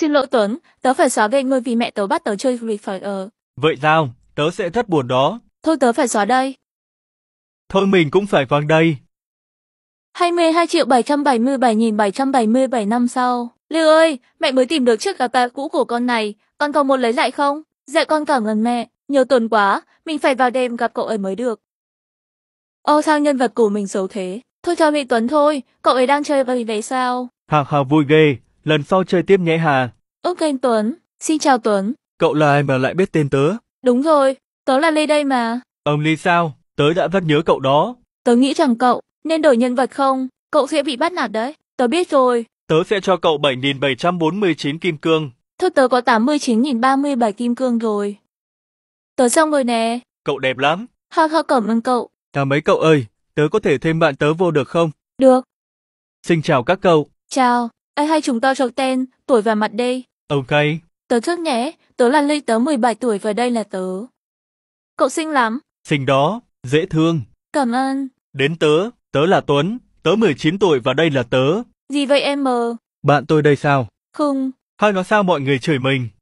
Xin lỗi Tuấn, tớ phải xóa game ngươi vì mẹ tớ bắt tớ chơi Free Fire. Vậy sao? Tớ sẽ thất buồn đó. Thôi tớ phải xóa đây. Thôi mình cũng phải vang đây. 22 triệu 777.777 năm sau. Lưu ơi, mẹ mới tìm được chiếc gà bà cũ của con này, con có muốn lấy lại không? Dạ con cảm ơn mẹ, nhiều tuần quá, mình phải vào đêm gặp cậu ấy mới được. Ô sao nhân vật của mình xấu thế? Thôi cho bị Tuấn thôi, cậu ấy đang chơi với vé sao? Hà hà vui ghê, Lần sau chơi tiếp nhé Hà. Ok Tuấn, xin chào Tuấn. Cậu là ai mà lại biết tên tớ? Đúng rồi, tớ là Lê đây mà. Ông lê sao? Tớ đã rất nhớ cậu đó. Tớ nghĩ rằng cậu nên đổi nhân vật không? Cậu sẽ bị bắt nạt đấy. Tớ biết rồi. Tớ sẽ cho cậu 7.749 kim cương. Thôi tớ có 89.037 kim cương rồi. Tớ xong rồi nè. Cậu đẹp lắm. Ha ha cảm ơn cậu. À mấy cậu ơi, tớ có thể thêm bạn tớ vô được không? Được. Xin chào các cậu. Chào. Ai hai chúng ta cho tên, tuổi và mặt đây. Ok. Tớ trước nhé, tớ là Ly tớ 17 tuổi và đây là tớ. Cậu xinh lắm. Xinh đó, dễ thương. Cảm ơn. Đến tớ, tớ là Tuấn, tớ 19 tuổi và đây là tớ. Gì vậy em mờ? Bạn tôi đây sao? Không. Hai nó sao mọi người chửi mình.